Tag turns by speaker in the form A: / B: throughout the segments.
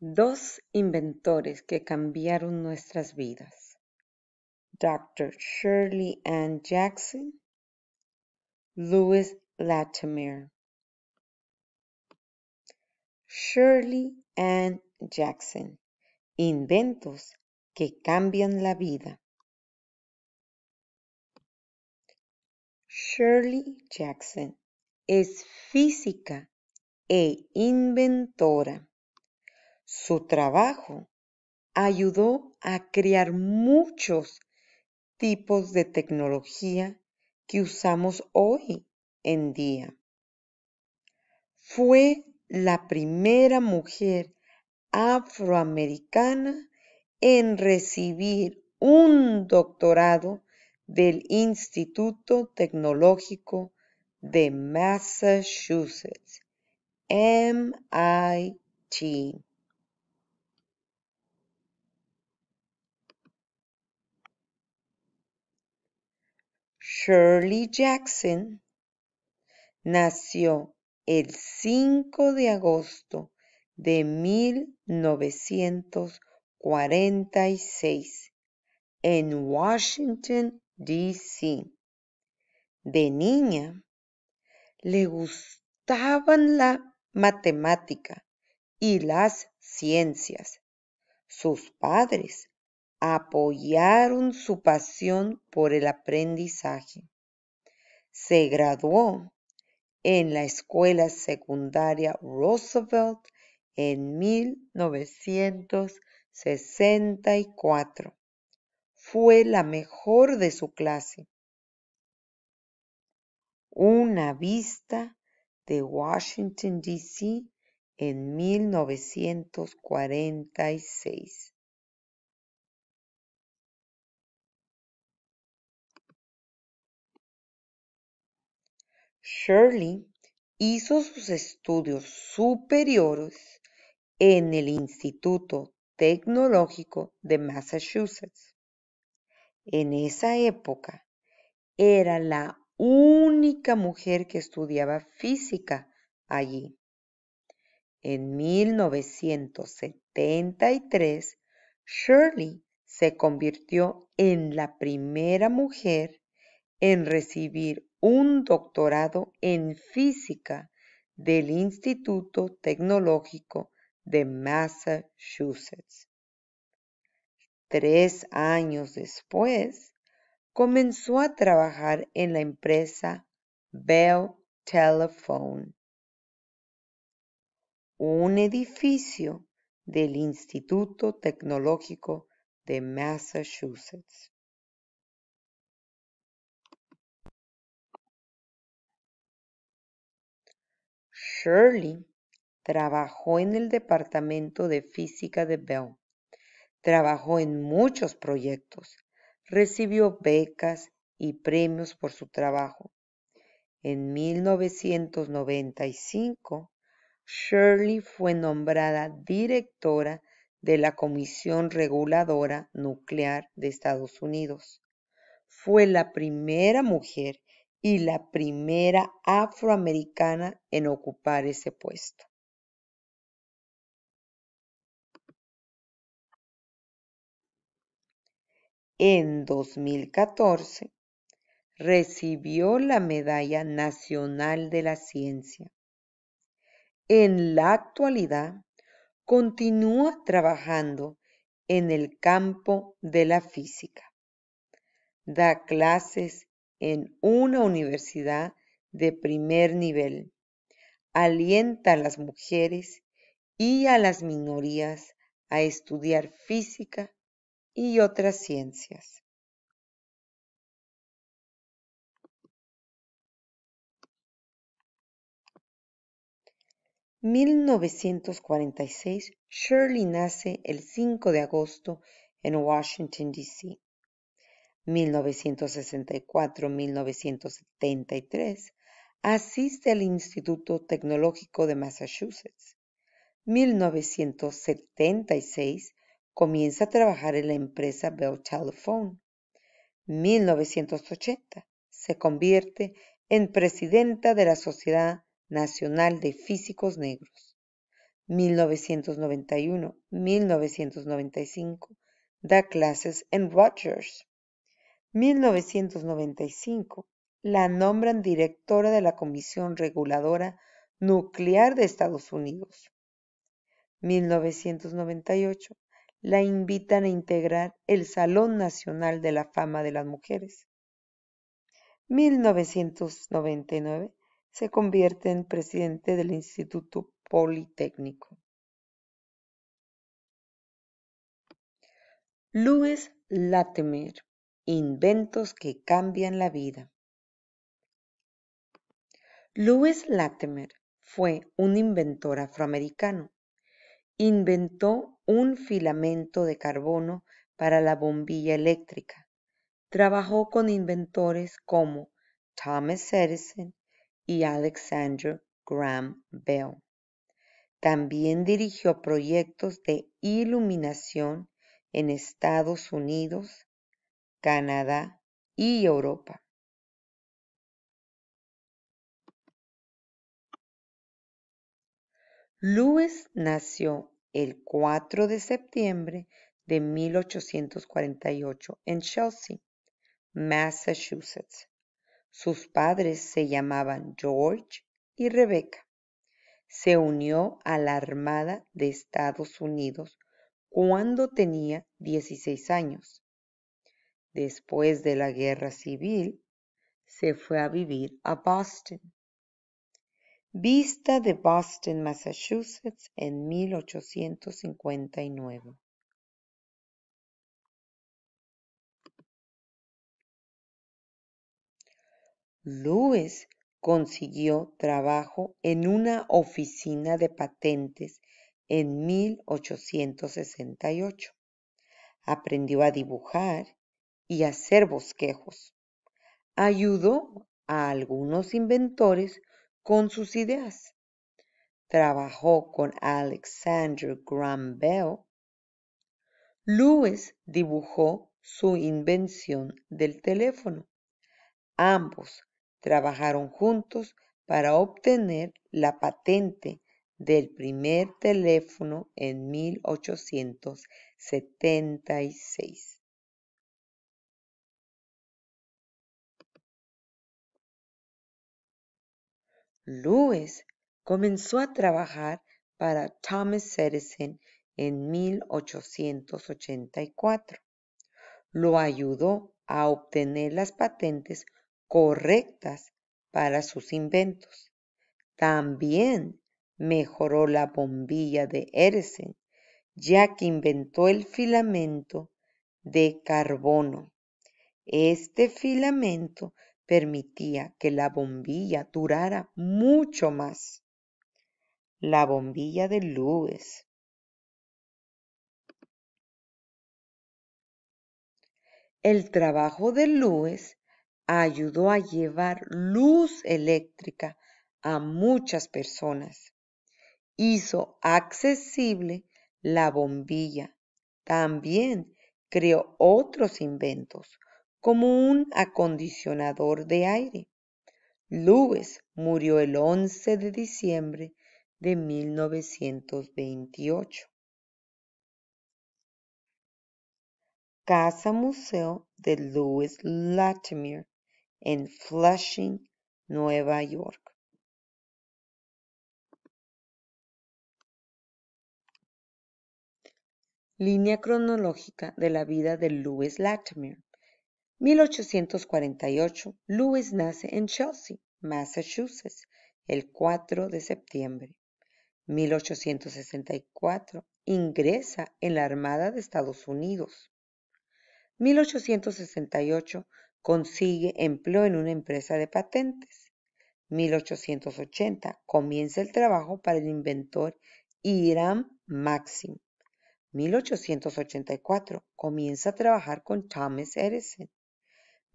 A: dos inventores que cambiaron nuestras vidas,
B: Dr. Shirley Ann Jackson, Louis Latimer. Shirley Ann Jackson, inventos que cambian la vida. Shirley Jackson es física e inventora.
A: Su trabajo ayudó a crear muchos tipos de tecnología que usamos hoy en día. Fue la primera mujer afroamericana en recibir un doctorado del Instituto Tecnológico de Massachusetts, MIT. Shirley Jackson nació el 5 de agosto de 1946 en Washington, D.C. De niña, le gustaban la matemática y las ciencias. Sus padres apoyaron su pasión por el aprendizaje. Se graduó en la escuela secundaria Roosevelt en 1964. Fue la mejor de su clase. Una vista de Washington, D.C. en
B: 1946. Shirley hizo sus estudios superiores
A: en el Instituto Tecnológico de Massachusetts. En esa época era la única mujer que estudiaba física allí. En 1973, Shirley se convirtió en la primera mujer en recibir un doctorado en física del Instituto Tecnológico de Massachusetts. Tres años después, comenzó a trabajar en la empresa Bell Telephone, un edificio
B: del Instituto Tecnológico de Massachusetts. Shirley trabajó en el
A: departamento de física de Bell. Trabajó en muchos proyectos. Recibió becas y premios por su trabajo. En 1995, Shirley fue nombrada directora de la Comisión Reguladora Nuclear de Estados Unidos. Fue la primera mujer y la primera
B: afroamericana en ocupar ese puesto.
A: En 2014 recibió la Medalla Nacional de la Ciencia. En la actualidad continúa trabajando en el campo de la física. Da clases en una universidad de primer nivel. Alienta a las mujeres y a
B: las minorías a estudiar física y otras ciencias. ...1946...
A: Shirley nace el 5 de agosto en Washington, D.C. 1964-1973, asiste al Instituto Tecnológico de Massachusetts. 1976 comienza a trabajar en la empresa Bell Telephone. 1980 se convierte en presidenta de la Sociedad Nacional de Físicos Negros. 1991-1995 da clases en Rogers. 1995 la nombran directora de la Comisión Reguladora Nuclear de Estados Unidos. 1998 la invitan a integrar el Salón Nacional de la Fama de las Mujeres. 1999 se convierte en presidente del Instituto Politécnico.
B: Louis Latimer Inventos que cambian la vida.
A: Louis Latimer fue un inventor afroamericano. Inventó un filamento de carbono para la bombilla eléctrica. Trabajó con inventores como Thomas Edison y Alexander Graham Bell. También dirigió proyectos de iluminación en Estados Unidos
B: Canadá y Europa. Lewis nació
A: el 4 de septiembre de 1848 en Chelsea, Massachusetts. Sus padres se llamaban George y Rebecca. Se unió a la Armada de Estados Unidos cuando tenía 16 años Después de la guerra civil, se fue a vivir a Boston. Vista de Boston, Massachusetts, en
B: 1859. Lewis
A: consiguió trabajo en una oficina de patentes en 1868. Aprendió a dibujar y hacer bosquejos. Ayudó a algunos inventores con sus ideas. Trabajó con Alexander Graham Bell. Lewis dibujó su invención del teléfono. Ambos trabajaron juntos para obtener la patente del primer teléfono
B: en 1876. Lewis comenzó a trabajar para Thomas
A: Edison en 1884. Lo ayudó a obtener las patentes correctas para sus inventos. También mejoró la bombilla de Edison, ya que inventó el filamento de carbono. Este filamento permitía que la bombilla
B: durara mucho más. La bombilla de Lewis. El trabajo de Lewis ayudó a llevar luz eléctrica
A: a muchas personas. Hizo accesible la bombilla. También creó otros inventos como un acondicionador de aire. Lewis murió el 11 de diciembre de 1928. Casa Museo
B: de Lewis Latimer en Flushing, Nueva York. Línea cronológica de la vida de Lewis Latimer.
A: 1848, Lewis nace en Chelsea, Massachusetts, el 4 de septiembre. 1864, ingresa en la Armada de Estados Unidos. 1868, consigue empleo en una empresa de patentes. 1880, comienza el trabajo para el inventor Hiram Maxim. 1884, comienza a trabajar con Thomas Edison.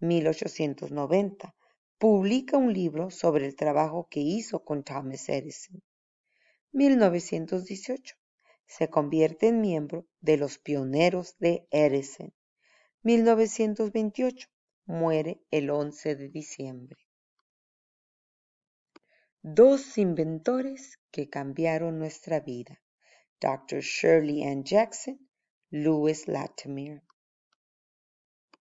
A: 1890, publica un libro sobre el trabajo que hizo con Thomas Edison. 1918, se convierte en miembro de los pioneros de Edison. 1928, muere el 11 de diciembre. Dos inventores que cambiaron nuestra vida, Dr.
B: Shirley Ann Jackson, Louis Latimer.